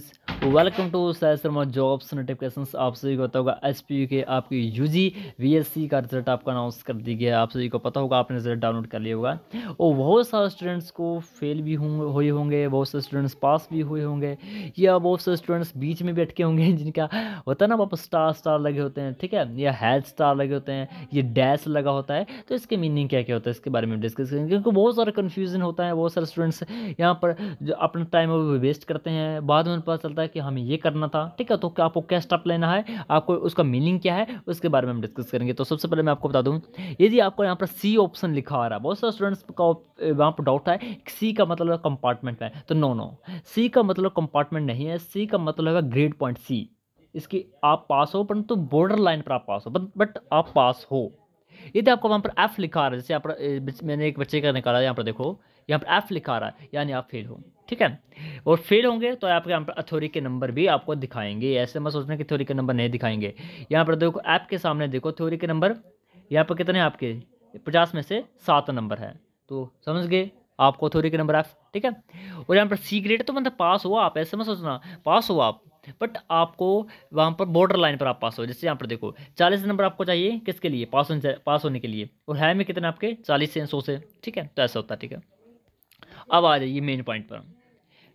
I is welcome to sir Sharma jobs notification आप सभी को पता होगा एस पी यू के आपकी U G V S C का रिजल्ट आपको अनाउंस कर दी गया आप सभी को पता होगा आपने रिजल्ट डाउनलोड कर लिया होगा और बहुत सारे स्टूडेंट्स को फेल भी हुए होंगे बहुत सारे स्टूडेंट्स पास भी हुए होंगे या बहुत सारे स्टूडेंट्स बीच में भी अटके होंगे जिनका होता है ना वापस स्टार स्टार लगे होते हैं ठीक है या हेल्थ स्टार लगे होते हैं ये डैश लगा होता है तो इसके मीनिंग क्या क्या होता है इसके बारे में डिस्कस करेंगे क्योंकि बहुत सारा कन्फ्यूजन होता है बहुत सारे स्टूडेंट्स यहाँ पर जो अपना टाइम वेस्ट करते हैं बाद में पता चलता है कि हमें ये करना था ठीक है तो क्या आपको क्या स्टेप लेना है आपको उसका मीनिंग क्या है उसके बारे में हम डिस्कस करेंगे तो सबसे पहले मैं आपको बता दूँ यदि आपको यहाँ पर सी ऑप्शन लिखा आ रहा है बहुत सारे स्टूडेंट्स का वहाँ पर डाउट है सी का मतलब कंपार्टमेंट है तो नो नो सी का मतलब कंपार्टमेंट नहीं है सी का मतलब है ग्रेड पॉइंट सी इसकी आप पास हो परंतु बॉर्डर लाइन पर आप पास हो बट बट आप पास हो यदि आपको वहाँ पर एफ लिखा आ रहा है जैसे यहाँ पर मैंने एक बच्चे का निकाला यहाँ पर देखो यहाँ पर एफ लिखा आ रहा है यानी आप फेल हो ठीक है और फेल होंगे तो आपके यहाँ पर अथोरी के नंबर भी आपको दिखाएंगे ऐसे मत सोचना कि थ्योरी के नंबर नहीं दिखाएंगे यहाँ पर देखो ऐप के सामने देखो थ्योरी के नंबर यहाँ पर कितने आपके पचास में से सात नंबर है तो समझ गए आपको थ्योरी के नंबर आप ठीक है और यहाँ पर सी ग्रेड तो मतलब पास हुआ आप ऐसे मत सोचना पास हुआ आप बट आपको वहाँ पर बॉर्डर लाइन पर आप पास हो जैसे यहाँ पर देखो चालीस नंबर आपको चाहिए किसके लिए पास होने पास होने के लिए और है में कितने आपके चालीस से सौ से ठीक है तो ऐसा होता है ठीक है अब आ जाइए मेन पॉइंट पर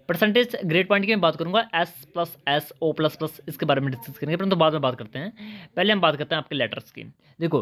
परसेंटेज ग्रेड पॉइंट की मैं बात करूँगा S plus S O plus plus इसके बारे में डिस्कस करेंगे परंतु तो बाद में बात करते हैं पहले हम बात करते हैं आपके लेटर्स की देखो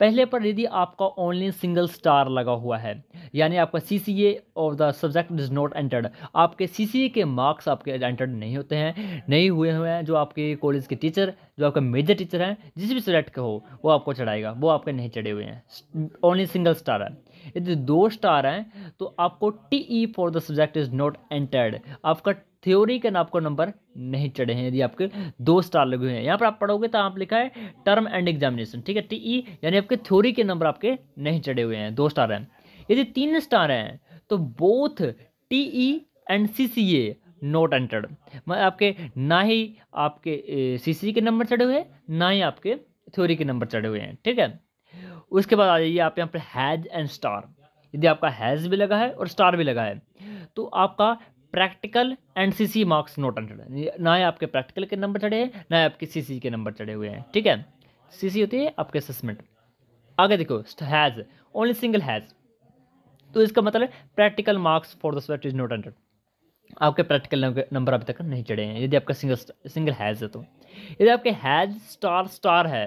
पहले पर यदि आपका ओनली सिंगल स्टार लगा हुआ है यानी आपका सी सी ए और the subject is not entered आपके सी सी ए के मार्क्स आपके एंटर्ड नहीं होते हैं नहीं हुए हुए हैं जो आपके कॉलेज के टीचर जो आपका मेजर टीचर हैं जिस भी सब्जेक्ट के हो वो आपको चढ़ाएगा वो आपके नहीं चढ़े हुए हैं ओनली सिंगल स्टार है यदि दो स्टार हैं तो आपको T E for the subject is not entered आपका थ्योरी के आपको नंबर नहीं चढ़े हैं यदि आपके दो स्टार लगे हुए हैं यहाँ पर आप पढ़ोगे तो आप लिखा है टर्म एंड एग्जामिनेशन ठीक है टीई e यानी आपके थ्योरी के नंबर आपके नहीं चढ़े हुए हैं दो स्टार हैं यदि तीन स्टार हैं तो both T E and C C A not entered मैं आपके ना ही आपके सी सी के नंबर चढ़े हुए हैं ना ही आपके थ्योरी के नंबर चढ़े हुए हैं ठीक है उसके बाद आ जाइए आप यहाँ पर हैज एंड स्टार यदि आपका हैज़ भी लगा है और स्टार भी लगा है तो आपका practical and CC marks not अनचढ़ ना ही आपके प्रैक्टिकल के नंबर चढ़े हैं ना ही आपके सीसी के नंबर चढ़े हुए हैं ठीक है सीसी होती है आपके असेसमेंट आगे देखो हैज़ ओनली सिंगल हैज़ तो इसका मतलब practical marks for the subject is not hundred आपके प्रैक्टिकल नंबर अभी तक नहीं चढ़े हैं यदि आपका सिंगल सिंगल हैज़ है तो यदि आपके हैज स्टार स्टार है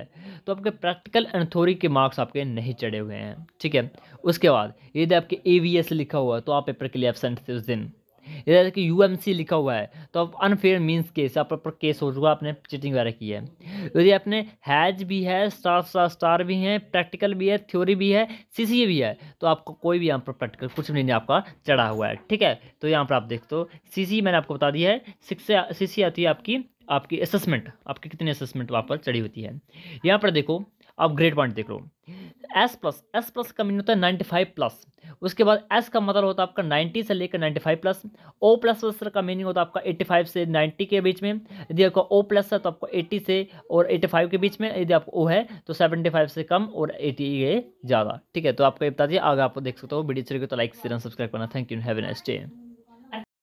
तो आपके प्रैक्टिकल एंड थ्योरी के मार्क्स आपके नहीं चढ़े हुए हैं ठीक है उसके बाद यदि आपके ए वी एस लिखा हुआ है तो आप पेपर के लिए एबसेंट थे उस दिन यदि आपके यूएमसी लिखा हुआ है तो आप अनफेयर मीन्स केस आप पर केस हो चुका आपने चीटिंग वगैरह की है यदि आपने हैज भी है स्टार स्टार स्टार भी हैं प्रैक्टिकल भी है थ्योरी भी है सी भी है तो आपको कोई भी यहाँ पर प्रैक्टिकल कुछ भी नहीं आपका चढ़ा हुआ है ठीक है तो यहाँ पर आप देखते हो सी मैंने आपको बता दिया है सिक्स सी आती है आपकी आपकी असेसमेंट आपकी कितनी असेसमेंट वहाँ पर चढ़ी होती है यहाँ पर देखो आप ग्रेड पॉइंट देख लो एस प्लस एस प्लस का मीनिंग होता है नाइन्टी फाइव प्लस उसके बाद एस का मतलब होता है आपका नाइन्टी से लेकर ninety five plus O plus plus का मीनिंग होता है आपका एट्टी फाइव से नाइन्टी के बीच में यदि आपका ओ प्लस है तो आपको एट्टी से और एट्टी फाइव के बीच में यदि आपको ओ है तो सेवेंटी फाइव से कम और एटी ये ज़्यादा ठीक है तो आपको ये बता दिए आगे आप देख सकते हो वीडियो चलिए तो लाइक शेयर सब्सक्राइब करना thank you have a nice day